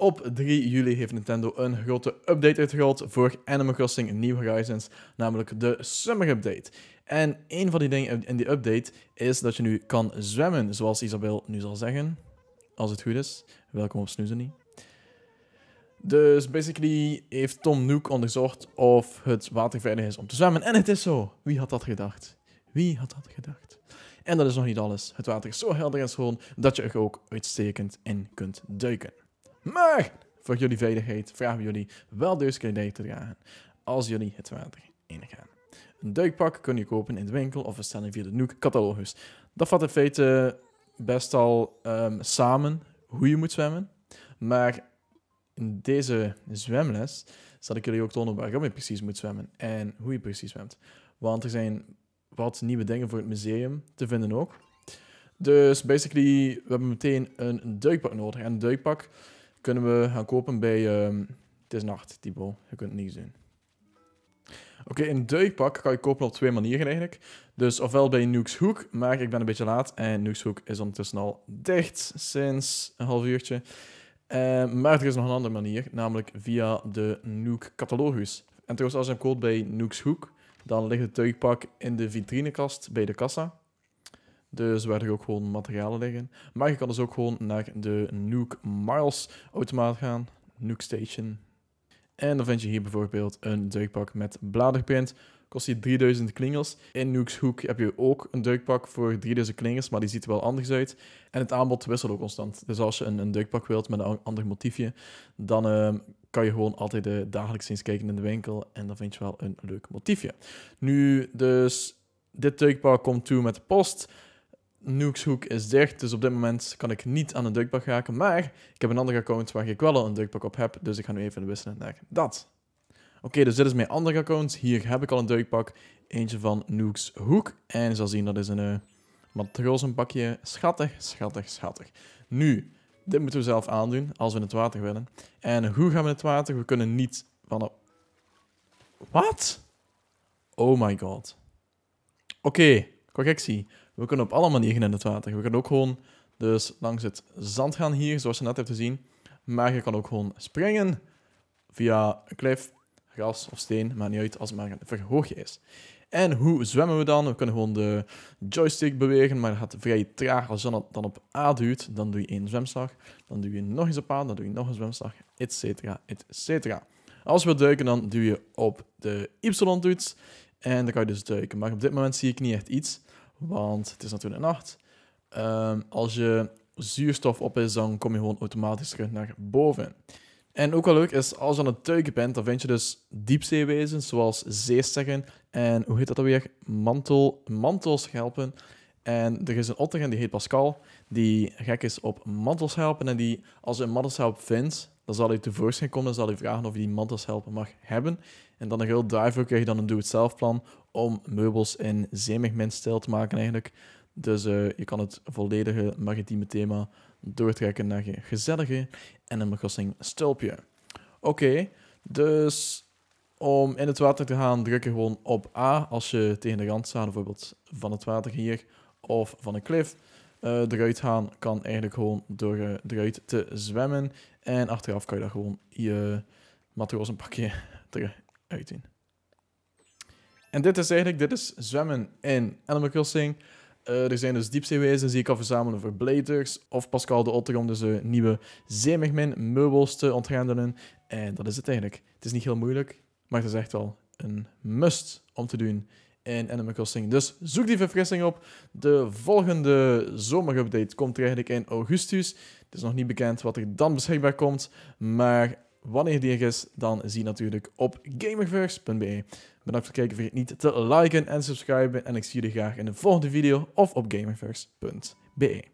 Op 3 juli heeft Nintendo een grote update uitgerold voor Animal Crossing New Horizons, namelijk de Summer Update. En een van die dingen in die update is dat je nu kan zwemmen, zoals Isabel nu zal zeggen. Als het goed is. Welkom op Snoezenie. Dus basically heeft Tom Nook onderzocht of het water veilig is om te zwemmen. En het is zo. Wie had dat gedacht? Wie had dat gedacht? En dat is nog niet alles. Het water is zo helder en schoon dat je er ook uitstekend in kunt duiken. Maar voor jullie veiligheid vragen we jullie wel deuskledij te dragen als jullie het water ingaan. Een duikpak kun je kopen in de winkel of bestellen via de Nook catalogus. Dat vat in feite best al ehm, samen hoe je moet zwemmen. Maar in deze zwemles zal ik jullie ook tonen waarom je precies moet zwemmen en hoe je precies zwemt. Want er zijn wat nieuwe dingen voor het museum te vinden ook. Dus basically, we hebben meteen een duikpak nodig. En een duikpak kunnen we gaan kopen bij... Ehm, het is nacht, Tibo. Je kunt niet doen. Oké, een duikpak kan je kopen op twee manieren eigenlijk. Dus ofwel bij Nukes Hoek, maar ik ben een beetje laat. En Nukes Hoek is ondertussen al dicht sinds een half uurtje. Eh, maar er is nog een andere manier, namelijk via de Nuke catalogus. En trouwens, als je hem koopt bij Nukes Hoek, dan ligt het duikpak in de vitrinekast bij de kassa. Dus waar er ook gewoon materialen liggen. Maar je kan dus ook gewoon naar de Nuke Miles automaat gaan. Nuke Station. En dan vind je hier bijvoorbeeld een duikpak met bladerprint. Kost je 3000 klingels. In Nuke's Hoek heb je ook een duikpak voor 3000 klingels, maar die ziet er wel anders uit. En het aanbod wisselt ook constant. Dus als je een, een duikpak wilt met een ander motiefje, dan ehm, kan je gewoon altijd de eh, dagelijks eens kijken in de winkel. En dan vind je wel een leuk motiefje. Nu, dus dit duikpak komt toe met post. Nukes is dicht, dus op dit moment kan ik niet aan een duikpak raken. Maar ik heb een ander account waar ik wel al een duikpak op heb, dus ik ga nu even wisselen naar dat. Oké, dus dit is mijn andere account. Hier heb ik al een duikpak. Eentje van Nukes Hoek. En je zal zien, dat is een matrozenbakje. Eh, matrozenpakje. Schattig, schattig, schattig. Nu, dit moeten we zelf aandoen als we in het water willen. En hoe gaan we in het water? We kunnen niet van... Wat? Oh my god. Oké, correctie. We kunnen op alle manieren in het water. We kunnen ook gewoon dus langs het zand gaan hier, zoals je net hebt gezien. Maar je kan ook gewoon springen via een klif, gras of steen, maar niet uit als het maar een verhoogje is. En hoe zwemmen we dan? We kunnen gewoon de joystick bewegen, maar dat gaat vrij traag. Als je dan op A duwt, dan doe je één zwemslag. Dan doe je nog eens op A, dan doe je nog een zwemslag, etcetera, etcetera. Als we duiken, dan duw je op de Y-toets. En dan kan je dus duiken. Maar op dit moment zie ik niet echt iets. Want het is natuurlijk een nacht. Ehm, als je zuurstof op is, dan kom je gewoon automatisch terug naar boven. En ook wel leuk is, als je aan het tuigen bent, dan vind je dus diepzeewezens zoals zeesterren en hoe heet dat alweer? Mantel, mantelschelpen. En er is een otter en die heet Pascal, die gek is op mantelschelpen. En die, als je een mantelschelp vindt, dan zal hij tevoorschijn komen, dan zal hij vragen of hij die mantas helpen mag hebben. En dan een heel daarvoor krijg je dan een do-it-zelf plan om meubels in stijl te maken eigenlijk. Dus eh, je kan het volledige maritieme thema doortrekken naar je gezellige en een begossing stulpje. Oké, dus om in het water te gaan, druk je gewoon op A als je tegen de rand staat, bijvoorbeeld van het water hier of van een klif uh, eruit gaan kan eigenlijk gewoon door uh, eruit te zwemmen. En achteraf kan je daar gewoon je matrozenpakje eruit doen. En dit is eigenlijk, dit is zwemmen in Animal Crossing. Eh, er zijn dus diepzeewezen die ik kan verzamelen voor Bladers. Of Pascal de Otter om dus nieuwe zeemegmin meubels te ontgrendelen. En dat is het eigenlijk. Het is niet heel moeilijk, maar het is echt wel een must om te doen in Animal Crossing. Dus zoek die verfrissing op. De volgende zomerupdate komt er eigenlijk in augustus. Het is nog niet bekend wat er dan beschikbaar komt, maar wanneer die er is, dan zie je natuurlijk op gamerverse.be. Bedankt voor het kijken, vergeet niet te liken en subscriben en ik zie jullie graag in de volgende video of op gamerverse.be.